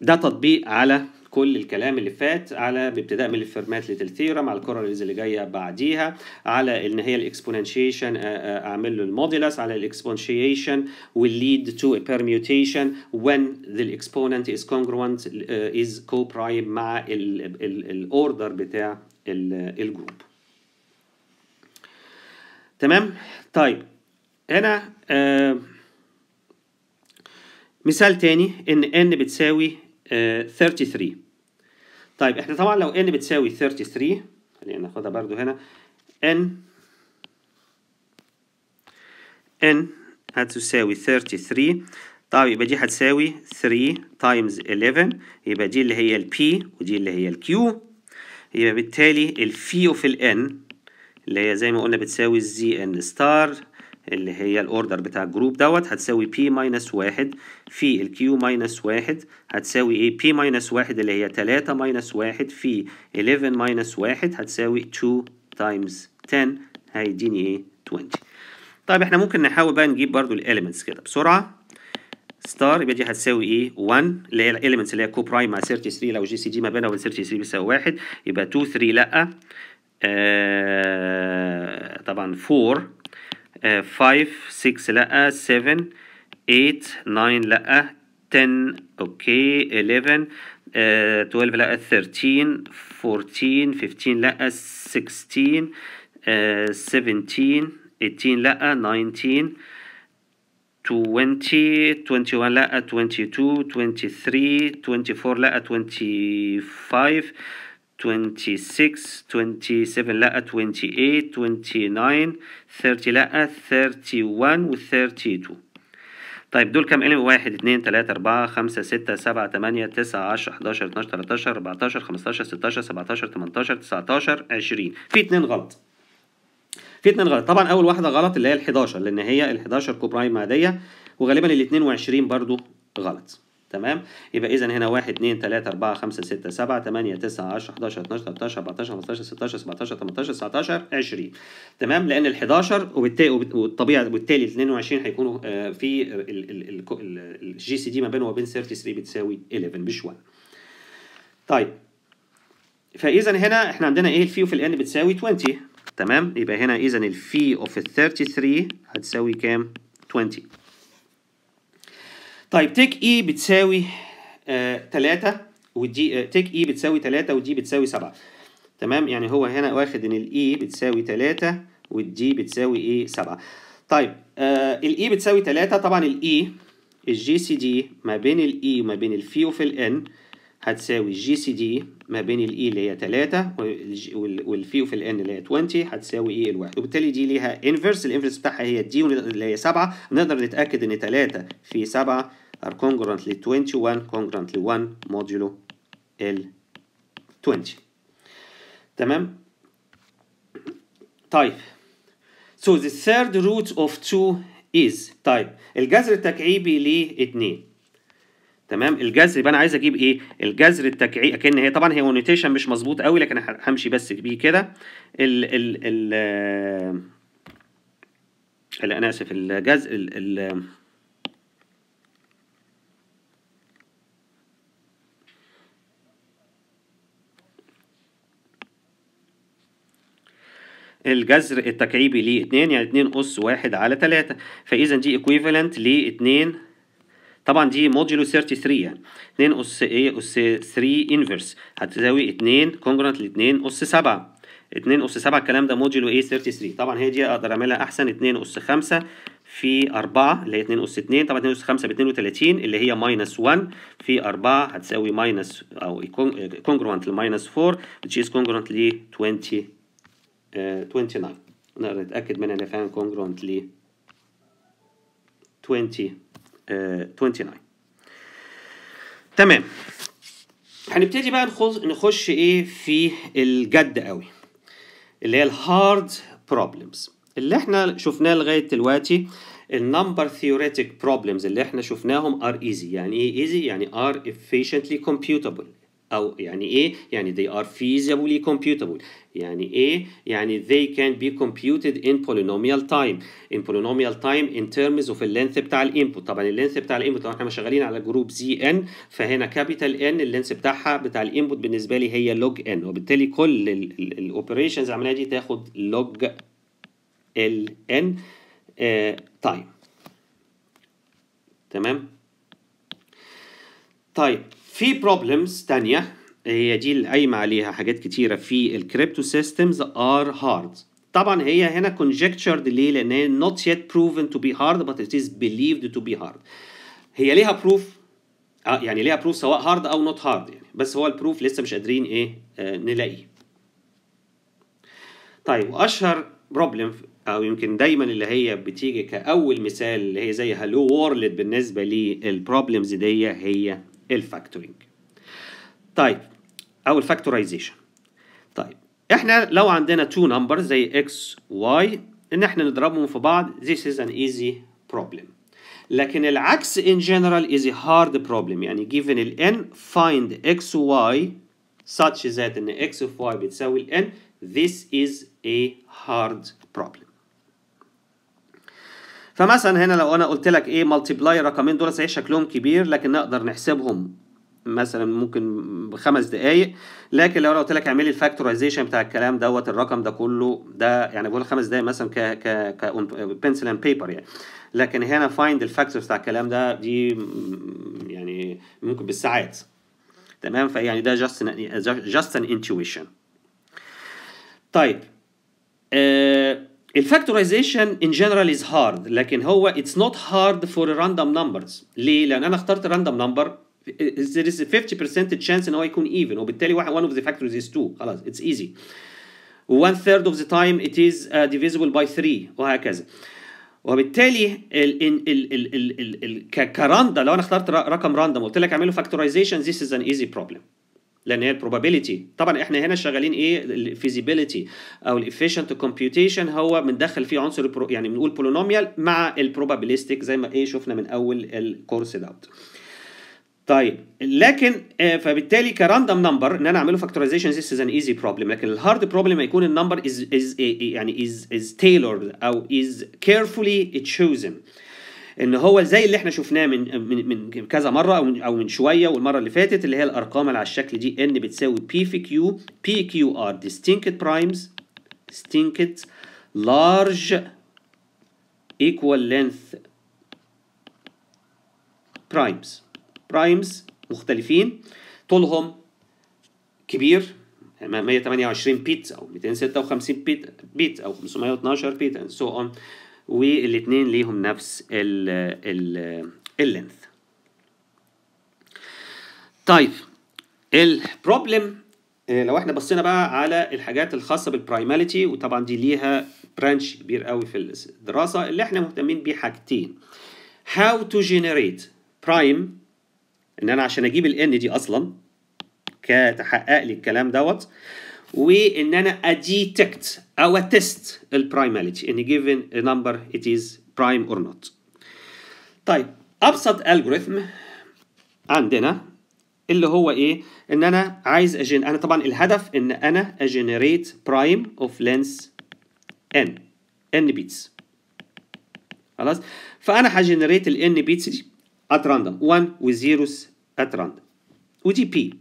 ده تطبيق على كل الكلام اللي فات على ابتداء من الفيرمات ليتل ثيرم على الكوراليز اللي جايه بعديها على ان هي الاكسبوننشيشن آه، آه، اعمل له المودولس على الاكسبونشيشن will lead to a permutation when the exponent is congruent uh, is co-prime مع الاوردر بتاع الجروب تمام طيب هنا مثال تاني ان n بتساوي 33 طيب احنا طبعا لو n بتساوي 33 خلينا ناخدها برضو هنا n n هتساوي 33 طيب يبقى دي هتساوي 3 تايمز 11 يبقى دي اللي هي ال P ودي اللي هي ال Q يبقى بالتالي ال Phi وفي ال N اللي هي زي ما قلنا بتساوي z N star اللي هي الاوردر بتاع الجروب دوت هتساوي بي ماينس واحد في الكيو ماينس واحد هتساوي ايه بي ماينس واحد اللي هي تلاتة ماينس واحد في 11 ماينس واحد هتساوي 2 تايمز 10 هيديني ايه 20 طيب احنا ممكن نحاول بقى نجيب برضو الاليمنتس كده بسرعه ستار يبقى دي هتساوي ايه 1 اللي هي الاليمنتس اللي هي كو برايم مع 33 لو جي سي دي ما بينها وبين 33 بيساوي 1 يبقى 2 3 لا آه طبعا 4 5 6 لا 7 8 9 لا 10 اوكي 11 12 لا 13 14 15 لا 16 17 18 لا 19 20 21 لا 22 23 24 لا 25 26 27 لا 28 29 30 لا 31 و 32 طيب دول كام إلمنت؟ 1 2 3 4 5 6 7 8 9 10 11 12 13 14 15 16 17 18 19 20 في اتنين غلط في اتنين غلط طبعا أول واحدة غلط اللي هي ال 11 لأن هي ال 11 كوبرايم عادية وغالبا ال 22 برضو غلط تمام يبقى اذا هنا 1 2 3 4 5 6 7 8 9 10 11 12 13 14 15 16 17 18 19 20 تمام لان آه، ال 11 وبالتالي والطبيعي وبالتالي 22 هيكونوا في الجي سي دي ما بينه وبين 33 بتساوي 11 مش 1 طيب فاذا هنا احنا عندنا ايه الفي وفي الان بتساوي 20 تمام يبقى هنا اذا الفي اوف 33 هتساوي كام 20 طيب تيك اي e بتساوي 3 ودي تيك اي بتساوي تلاتة ودي بتساوي 7 تمام يعني هو هنا واخد ان الاي e بتساوي 3 والدي بتساوي ايه 7 طيب آه الاي e بتساوي 3 طبعا الاي الجي سي دي ما بين الاي وما بين الفي وفي الان هتساوي الجي سي دي ما بين الاي e اللي هي 3 والفي وفي الان اللي هي 20 هتساوي e الواحد وبالتالي دي ليها انفرس الانفرس بتاعها هي دي اللي هي 7 نقدر نتاكد ان 3 في 7 are congruent ل 21 congruent ل 1 modulo ال 20 تمام طيب so the third root of 2 is طيب الجذر التكعيبي ليه 2 تمام الجذر يبقى انا عايز اجيب ايه الجذر التكعيبي اكن هي طبعا هي اونوتيشن مش مظبوط قوي لكن همشي بس بيه كده ال ال ال انا اسف الجذر ال, ال الجذر التكعيبي ليه 2 يعني 2 اس 1 على 3 فاذا دي ايكويفالنت ل 2 طبعا دي موديلو 33 يعني 2 أس إيه أس 3 انفرس هتساوي 2 كونجرنت ل 2 أس 7 2 أس 7 الكلام ده موديلو إيه 33 طبعا هي دي أقدر أعملها أحسن 2 أس 5 في 4 اللي هي 2 أس 2 طبعا 2 أس 5 ب 32 اللي هي ماينس 1 في 4 هتساوي ماينس أو كونجرونت لماينس 4 تشيز كونجرنت ل 20 29 آه، نقدر نتأكد منها ان فعلا كونجرنت ل 29 29 آه، تمام هنبتدي بقى نخش نخش ايه في الجد قوي اللي هي الهارد بروبلمز اللي احنا شفناه لغايه دلوقتي النمبر ثيوريتيك بروبلمز اللي احنا شفناهم ار ايزي يعني ايه ايزي يعني ار efficiently computable او يعني ايه يعني they are feasibly computable يعني ايه يعني they can be computed in polynomial time in polynomial time in terms of length بتاع الانبوت طبعا اللينث بتاع الانبوت احنا شغالين على جروب زي ان فهنا كابيتال ان اللينث بتاعها بتاع الانبوت بالنسبه لي هي لوج ان وبالتالي كل الاوبريشنز العملية دي تاخد لوج ال ان تايم تمام طيب في بروبلمز تانية هي دي اللي قايمة عليها حاجات كتيرة في الكريبتو سيستمز ار هارد طبعا هي هنا conjectured ليه؟ لأن هي not yet proven to be hard but it is believed to be hard. هي ليها بروف اه يعني ليها بروف سواء هارد أو نوت هارد يعني بس هو البروف لسه مش قادرين إيه آه نلاقيه. طيب وأشهر بروبلم أو يمكن دايما اللي هي بتيجي كأول مثال اللي هي زي هالو وورلد بالنسبة للبروبلمز دي هي الفاكتورينج طيب او الفاكتورايزيشن طيب احنا لو عندنا تو نمبر زي اكس واي ان احنا نضربهم في بعض this is an easy problem لكن العكس in general is a hard problem يعني given ال n find x y such that ان x of y بتساوي ال n this is a hard problem فمثلا هنا لو انا قلت لك ايه مالتيبلاي رقمين دول صحيح شكلهم كبير لكن نقدر نحسبهم مثلا ممكن بخمس دقائق لكن لو انا قلت لك اعملي الفاكتورايزيشن بتاع الكلام دوت الرقم ده كله ده يعني بقول خمس دقائق مثلا ك ك ك بنسل اند بيبر يعني لكن هنا فايند الفاكتور بتاع الكلام ده دي يعني ممكن بالساعات تمام فيعني ده جاست جاست ان انتويشن طيب آه الفاكتورايزيشن ان جنرال از هارد لكن هو اتس نوت هارد فور راندوم نمبرز ليه لان انا اخترت راندوم نمبر there is a 50% chance ان هو يكون even وبالتالي one of the factors is 2 خلاص it's easy one third of the time it is uh, divisible by 3 وهكذا وبالتالي ال ال ال ال ال ال كراندا لو انا اخترت رقم راندوم قلت لك اعمله فاكتورايزيشن this is an easy problem لان هي البروبابيلتي طبعا احنا هنا شغالين ايه الفيزيبيليتي او الافيشنت كومبيوتيشن هو بندخل فيه عنصر البرو يعني بنقول بولينوميال مع البروبابيليستيك زي ما ايه شفنا من اول الكورس دوت طيب لكن آه، فبالتالي كراندوم نمبر ان انا اعمله فاكتورايزيشن ذس از ان ايزي بروبلم لكن الهارد بروبلم هيكون النمبر از از يعني از از تيلورد او از كيرفولي تشوزن ان هو زي اللي احنا شفناه من من, من كذا مره او من, او من شويه والمره اللي فاتت اللي هي الارقام اللي على الشكل دي ان بتساوي بي في كيو بي كيو ار distinct برايمز distinct لارج equal length برايمز برايمز مختلفين طولهم كبير 128 بيت او 256 بيت او 512 بيت اند so اون والاثنين ليهم نفس ال اللينث طيب البروبلم آه، لو احنا بصينا بقى على الحاجات الخاصه بالبرايماليتي وطبعا دي ليها برانش كبير قوي في الدراسه اللي احنا مهتمين بيه حاجتين how to generate prime ان انا عشان اجيب الان دي اصلا كتحقق لي الكلام دوت وان انا اديتكت أو attest البرايماليتي إن given a number it is prime or not طيب أبسط algorithm عندنا اللي هو إيه إن أنا عايز أجن أنا طبعا الهدف إن أنا أجنريت prime of length n n بيتس خلاص فأنا هجنريت ال n بيتس دي at random 1 و 0 at random ودي p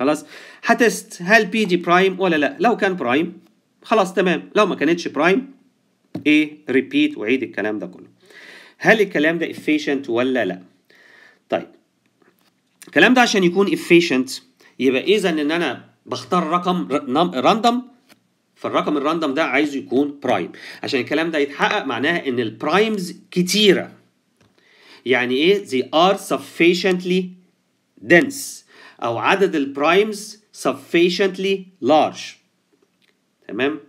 خلاص هتست هل بي دي برايم ولا لا لو كان برايم خلاص تمام لو ما كانتش برايم ايه ريبيت وعيد الكلام ده كله هل الكلام ده efficient ولا لا طيب الكلام ده عشان يكون efficient يبقى اذا ان انا بختار رقم راندوم فالرقم الراندوم ده عايزه يكون برايم عشان الكلام ده يتحقق معناها ان البرايمز كتيره يعني ايه they are sufficiently dense او عدد البرايمز sufficiently large تمام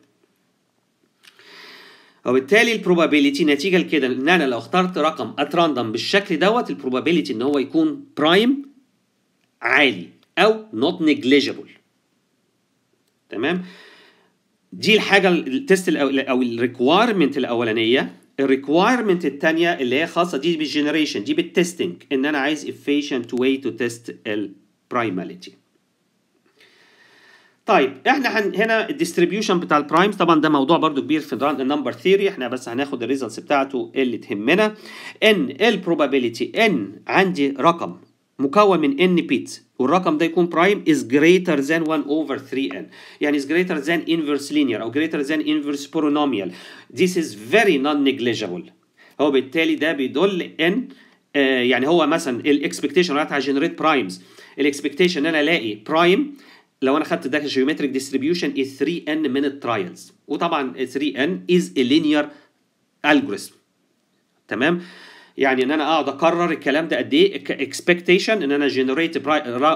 وبالتالي البروبابيليتي نتيجه لكده ان انا لو اخترت رقم اتراندم بالشكل دوت البروبابيليتي ان هو يكون برايم عالي او نوت نيجليجيبل تمام دي الحاجه التست او الريكوايرمنت الاولانيه الريكوايرمنت الثانيه اللي هي خاصه دي بالجنريشن دي بالتستنج ان انا عايز efficient way to test البرايماليتي طيب احنا هن هنا الديستريبيوشن بتاع البرايمز طبعا ده موضوع برضو كبير في النمبر ثيوري احنا بس هناخد الريزلتس بتاعته اللي تهمنا ان البروبابيلتي ان عندي رقم مكون من ان بيت والرقم ده يكون برايم is greater than 1 over 3n يعني is greater than inverse linear او greater than inverse polynomial this is very non negligible هو بالتالي ده بيدل ان آه يعني هو مثلا الاكسبكتيشن بتاعتها جنريت برايمز الاكسبكتيشن ان انا الاقي برايم لو انا خدت ده جيومتريك ديستريبيوشن از 3 ان من الترايلز وطبعا 3 ان از ا لينير الجوريزم تمام يعني ان انا اقعد اكرر الكلام ده قد ايه اكسبكتيشن ان انا جنريت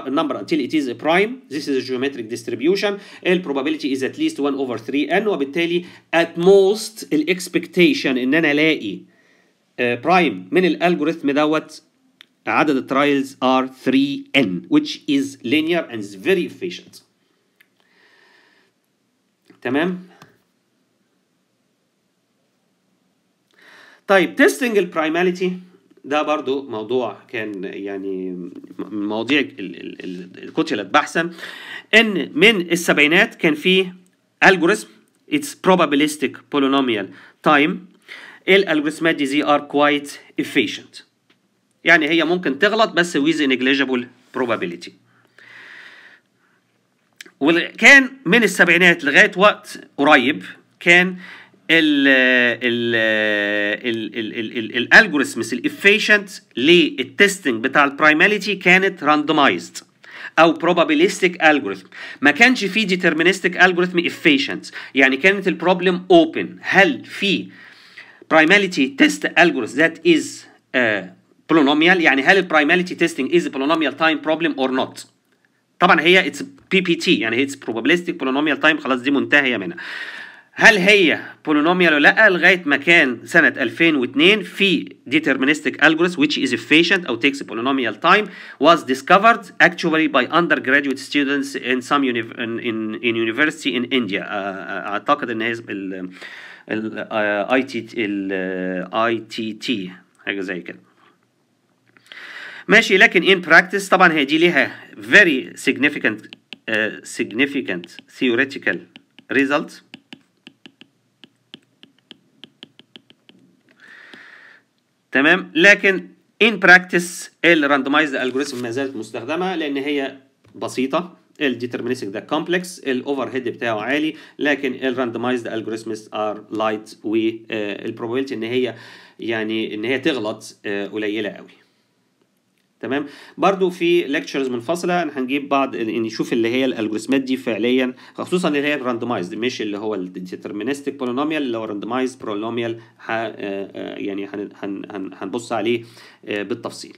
نمبر until it is a prime this is a geometric distribution probability is at least 1 over 3 n وبالتالي at most الاكسبكتيشن ان انا الاقي برايم آه، من الالجوريثم دوت عدد الترايلز ار 3n which is linear and is very efficient تمام طيب تيستنج البرايماليتي ده برضو موضوع كان يعني من مواضيع اللي كتلت بحثا ان من السبعينات كان في الجوريزم اتس probabilistic polynomial time الالجوريزمات دي زي ار كوايت efficient يعني هي ممكن تغلط بس with negligible probability وكان من السبعينات لغايه وقت قريب كان ال ال الالجوريثمز الافيشنت للتستنج بتاع البرايماليتي كانت راندمايزد او probabilistic algorithm ما كانش في deterministic algorithm efficient يعني كانت البروبلم open هل في primality test algorithm that is uh, بولينوميال يعني هل البرايماليتي تيستنج از بولينوميال تايم بروبلم اور نوت طبعا هي اتس بي بي تي يعني هي اتس probabilistic بولينوميال تايم خلاص دي منتهيه منها هل هي بولينوميال ولا لا لغايه ما كان سنه 2002 في deterministic algorithm which is efficient او takes polynomial time was discovered actually by undergraduate students in some uni in, in, in university in India اعتقد ان هي ال اي تي اي تي تي حاجه زي كده ماشي لكن in practice طبعا هي دي ليها very significant uh, significant theoretical results تمام لكن in practice randomized algorithm ما زالت مستخدمه لان هي بسيطه ال deterministic ده complex الاوفر هيد بتاعه عالي لكن ال randomized algorithms are light و ال probability ان هي يعني ان هي تغلط قليله قوي تمام برضو في ليكتشرز منفصله هنجيب بعض يعني نشوف اللي هي الالجوريثمات دي فعليا خصوصا اللي هي الراندمايزد مش اللي هو الديترمينستيك بولينوميال اللي هو راندمايزد آه، آه، بولينوميال يعني هنبص عليه آه، بالتفصيل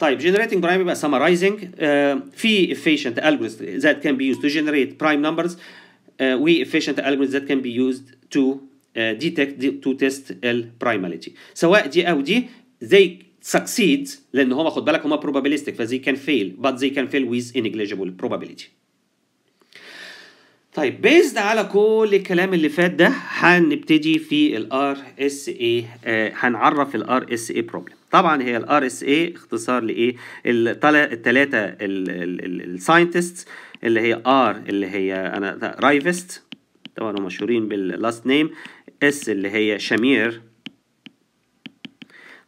طيب generating prime يبقى summarizing uh, في efficient algorithms that can be used to generate prime numbers uh, we efficient algorithms that can be used to uh, detect to test the primality سواء دي او دي they succeed لان هما خد بالك هما probabilistic فزي can fail but they can fail with negligible probability طيب بيزد على كل الكلام اللي فات ده هنبتدي في الار اس آه، اي هنعرف الار اس اي بروبلم طبعا هي الار اس اي اختصار لايه الثلاثه الساينتست اللي هي ار اللي هي انا رايفست طبعا هم مشهورين باللاست نيم اس اللي هي شامير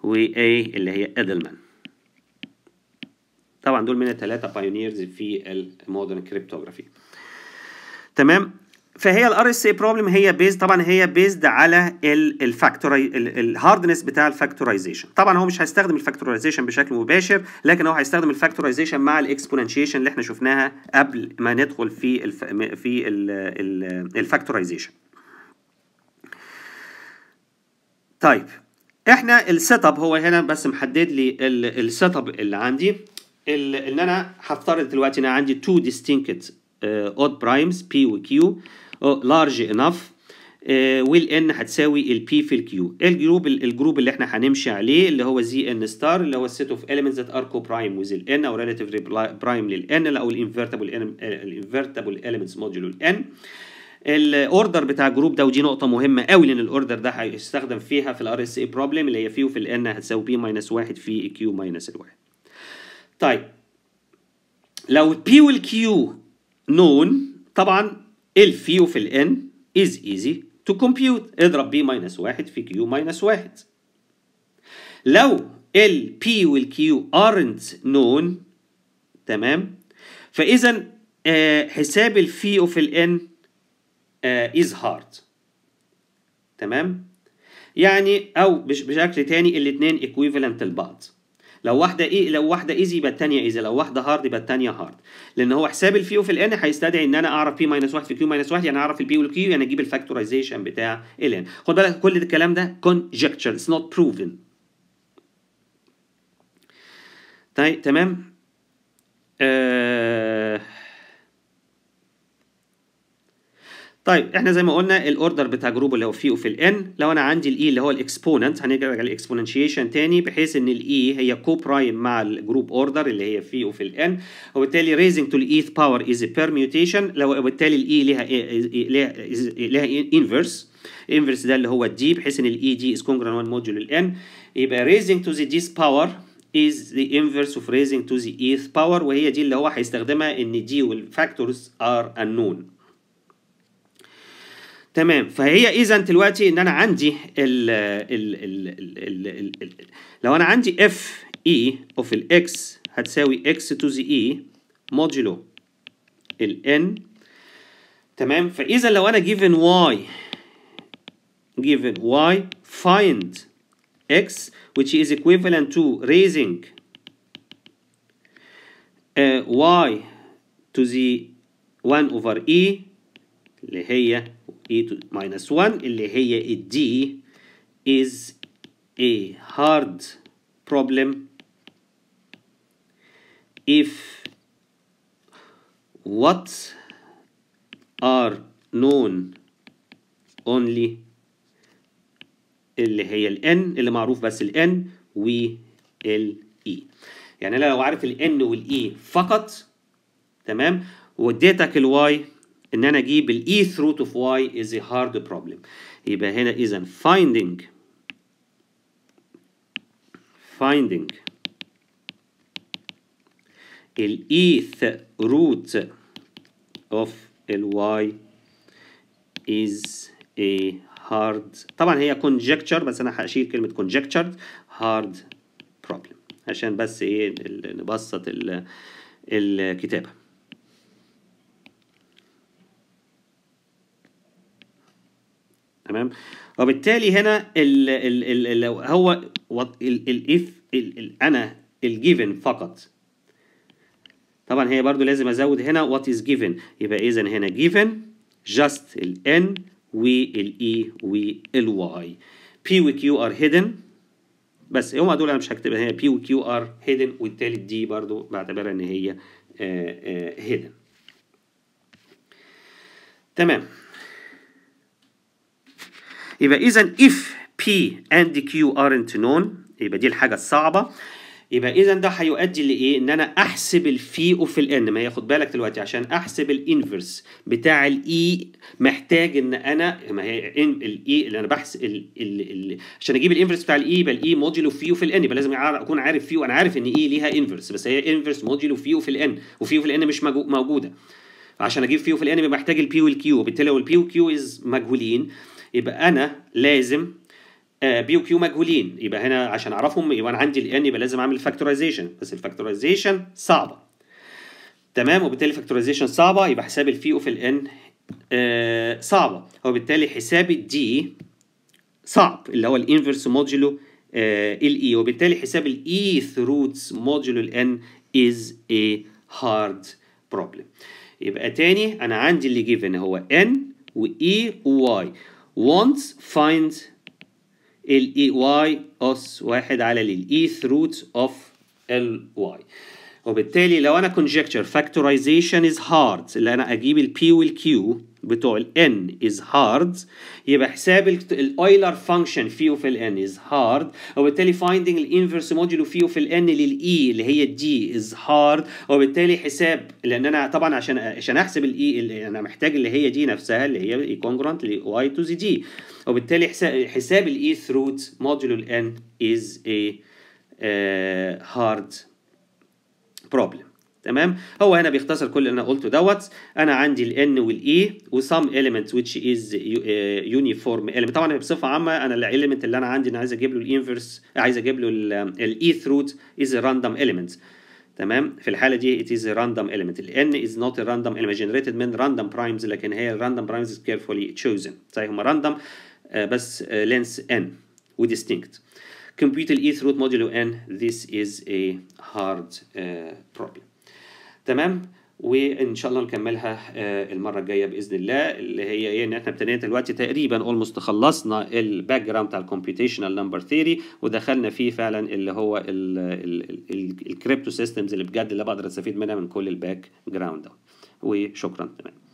واي اللي هي ادلمان طبعا دول من الثلاثه بايونيرز في المودرن كريبتوغرافي تمام فهي الار اس اي بروبلم هي بيز طبعا هي بيزد على الفاكتوري الهاردنس بتاع الفاكتورايزيشن طبعا هو مش هيستخدم الفاكتورايزيشن بشكل مباشر لكن هو هيستخدم الفاكتورايزيشن مع الاكسبوننشيشن اللي احنا شفناها قبل ما ندخل في الف... في الفاكتورايزيشن طيب احنا السيت اب هو هنا بس محدد لي السيت اب اللي عندي ان انا هفترض دلوقتي ان انا عندي تو ديستينكت اود برايمز بي وكيو لارج انف والان هتساوي البي في الكيو إيه الجروب الجروب اللي احنا هنمشي عليه اللي هو زي ان ستار اللي هو السيت اوف اليمنتس ذات ار كو برايم ويز الان او ريلاتيف برايم للان او الانفيرتبل الانفيرتبل اليمنتس موديولو الان الاوردر بتاع الجروب ده ودي نقطه مهمه قوي لان الاوردر ده هيستخدم فيها في الار اس اي بروبلم اللي هي فيه وفي الان هتساوي بي ماينس واحد في كيو ماينس الواحد طيب لو البي والكيو نون طبعا الفي وفي الان از ايزي تو كومبيوت اضرب بي ماينس واحد في كيو ماينس واحد. لو البي والكيو ارنت نون تمام فاذا آه، حساب الفي وفي الان آه، is hard تمام يعني او بشكل تاني الاثنين ايكويفالنت لبعض لو واحده ايه لو واحده ايزي يبقى الثانيه ايزي لو واحده هارد يبقى الثانيه هارد لان هو حساب الفي وفي الان هيستدعي ان انا اعرف بي ماينس 1 في كيو ماينس 1 يعني اعرف البي والكيو يعني اجيب الفاكتورايزيشن بتاع الان خد بالك كل الكلام ده conjecture اتس نوت بروفن طيب تمام آه طيب احنا زي ما قلنا الاوردر بتاع جروب اللي هو في وفي الان لو انا عندي الاي e اللي هو الاكسبوننت هنرجع للاكسبوننشيشن تاني بحيث ان الاي e هي كو برايم مع الجروب اوردر اللي هي في وفي الان وبالتالي ريزنج تو الايث باور از بيرميوتيشن لو وبالتالي الاي e ليها إيه- إيه- إيه- ليها ليها انفرس انفرس ده اللي هو الدي بحيث ان الاي دي از كونجرن 1 موديول الان يبقى ريزنج تو ذا ديس باور is the inverse of raising to the eighth power وهي دي اللي هو هيستخدمها ان دي والفاكتورز are unknown تمام فهي اذا دلوقتي ان انا عندي ال ال ال ال ال ال لو انا عندي اف اي اوف الاكس هتساوي اكس تو زي اي موديلو الان تمام فاذا لو انا given y given y find x which is equivalent to raising uh, y to the 1 over e اللي هي a to minus 1 اللي هي d is a hard problem if what are known only اللي هي ال n اللي معروف بس ال n ال e يعني انا لو عارف ال n وال e فقط تمام واديتك ال y ان انا اجيب الاي ثروت اوف واي از ا هارد بروبلم يبقى هنا اذا finding finding الايث روت اوف الواي از ا هارد طبعا هي كونجكتشر بس انا هشيل كلمه كونجكتشر هارد بروبلم عشان بس ايه نبسط الكتابه تمام وبالتالي هنا الـ الـ ال هو الاف انا الجيفن فقط طبعا هي برضو لازم ازود هنا وات از جيفن يبقى اذا هنا جيفن جاست الان والاي والواي بي وكيو ار هيدن بس هما دول انا مش هكتبها هي بي وكيو ار هيدن والتالت دي برضو بعتبرها ان هي هيدن آه، آه، تمام يبقى إذا if P and Q aren't known يبقى دي الحاجة الصعبة يبقى إذا ده هيؤدي لإيه؟ إن أنا أحسب الفي وفي الإن ما ياخد بالك دلوقتي عشان أحسب الإنفرس بتاع الإي e محتاج إن أنا ما هي الإي e اللي أنا بحسب ال ال ال عشان أجيب الإنفرس بتاع الإي e يبقى الإي موديلو في وفي الإن يبقى لازم أكون عارف في وأنا عارف إن إي ليها إنفرس بس هي إنفرس موديلو في وفي الإن وفي وفي الإن مش موجودة عشان أجيب في وفي الإن محتاج البي والكيو وبالتالي لو البي والكيو إز مجهولين يبقى انا لازم بي آه، وكيو مجهولين يبقى هنا عشان اعرفهم يبقى انا عندي الان يبقى لازم اعمل فاكتورايزيشن بس الفاكتورايزيشن صعبه تمام وبالتالي فاكتورايزيشن صعبه يبقى حساب الفي اوف الان آه، صعبه وبالتالي حساب الدي صعب اللي هو الانفرس موديلو اي وبالتالي حساب الاي ثروتس موديلو الان از a hard problem يبقى تاني انا عندي اللي جيفن هو n و اي e و want finds ال y اس واحد على ال e root of ال y وبالتالي لو انا conjecture factorization is hard اللي انا اجيب البي والكيو بتوع ال N is hard يبقى حساب الايلر فانكشن فيه في ال N is hard وبالتالي finding inverse module فيه في ال N لل E اللي هي D is hard وبالتالي حساب لان انا طبعا عشان عشان احسب ال e اللي انا محتاج اللي هي دي نفسها اللي هي congruent ل Y to ZD وبالتالي حساب, ال e through module N is a uh, hard بروبلم تمام هو هنا بيختصر كل اللي انا قلته دوت انا عندي n e و some element which is uniform element طبعا بصفه عامه انا element اللي انا عندي انا عايز اجيب له inverse عايز اجيب له e root is a random element تمام في الحاله دي it is a random element n is not a random element generated من random primes لكن هي random primes is carefully chosen صحيح هما random بس لينس n و distinct compute e root modulo n this is a hard uh, problem تمام وان شاء الله نكملها uh, المره الجايه باذن الله اللي هي ايه ان احنا ابتدينا دلوقتي تقريبا اولموست خلصنا الباك جراوند بتاع الكمبيوتيشنال نمبر ثيري ودخلنا فيه فعلا اللي هو الكريبتو سيستمز اللي بجد اللي بقدر استفيد منها من كل الباك جراوند ده وشكرا تمام